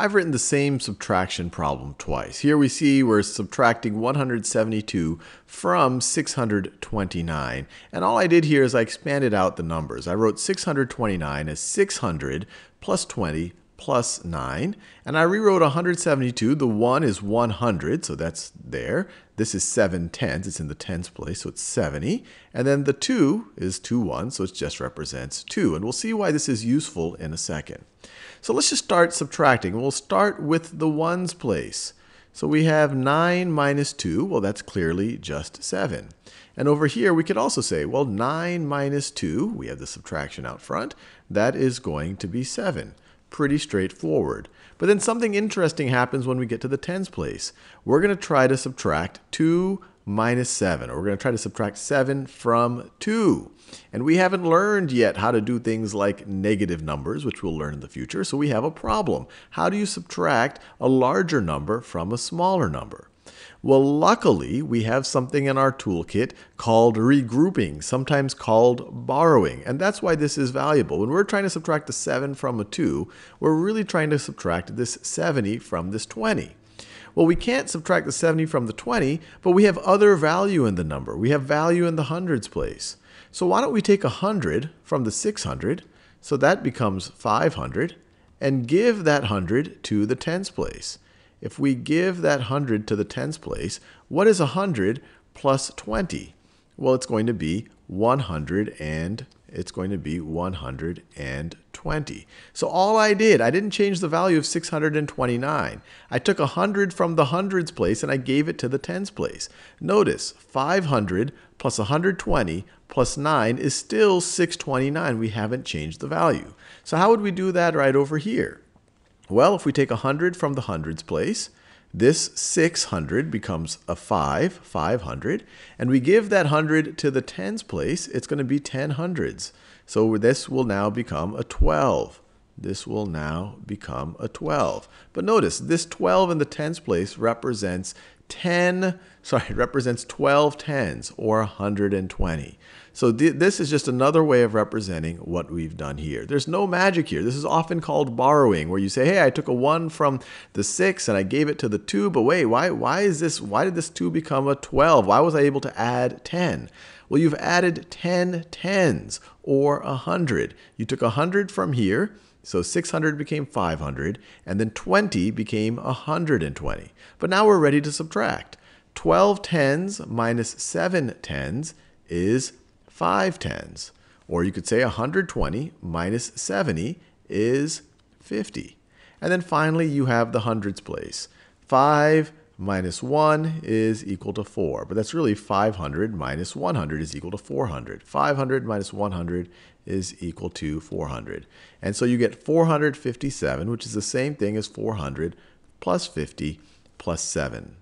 I've written the same subtraction problem twice. Here we see we're subtracting 172 from 629. And all I did here is I expanded out the numbers. I wrote 629 as 600 plus 20 plus 9. And I rewrote 172. The 1 is 100, so that's there. This is 7 tenths. It's in the tens place, so it's 70. And then the 2 is 2 1, so it just represents 2. And we'll see why this is useful in a second. So let's just start subtracting. We'll start with the ones place. So we have 9 minus 2. Well, that's clearly just 7. And over here, we could also say, well, 9 minus 2, we have the subtraction out front, that is going to be 7. Pretty straightforward. But then something interesting happens when we get to the tens place. We're going to try to subtract 2 minus 7, or we're going to try to subtract 7 from 2. And we haven't learned yet how to do things like negative numbers, which we'll learn in the future, so we have a problem. How do you subtract a larger number from a smaller number? Well, luckily, we have something in our toolkit called regrouping, sometimes called borrowing. And that's why this is valuable. When we're trying to subtract a 7 from a 2, we're really trying to subtract this 70 from this 20. Well, we can't subtract the 70 from the 20, but we have other value in the number. We have value in the hundreds place. So why don't we take 100 from the 600, so that becomes 500, and give that 100 to the tens place. If we give that 100 to the tens place, what is 100 plus 20? Well, it's going to be 100 and it's going to be 120. So all I did, I didn't change the value of 629. I took 100 from the hundreds place and I gave it to the tens place. Notice 500 plus 120 plus 9 is still 629. We haven't changed the value. So how would we do that right over here? Well, if we take 100 from the hundreds place, this 600 becomes a 5, 500, and we give that 100 to the tens place, it's going to be 10 hundreds. So this will now become a 12. This will now become a 12. But notice, this 12 in the tens place represents 10 sorry, represents 12 tens or 120. So th this is just another way of representing what we've done here. There's no magic here. This is often called borrowing, where you say, hey, I took a 1 from the 6 and I gave it to the 2, but wait, why, why, is this, why did this 2 become a 12? Why was I able to add 10? Well, you've added 10 tens or 100. You took 100 from here, so 600 became 500, and then 20 became 120. But now we're ready to subtract. 12 tens minus 7 tens is 5 tens. Or you could say 120 minus 70 is 50. And then finally, you have the hundreds place. 5 minus 1 is equal to 4. But that's really 500 minus 100 is equal to 400. 500 minus 100 is equal to 400. And so you get 457, which is the same thing as 400 plus 50 plus 7.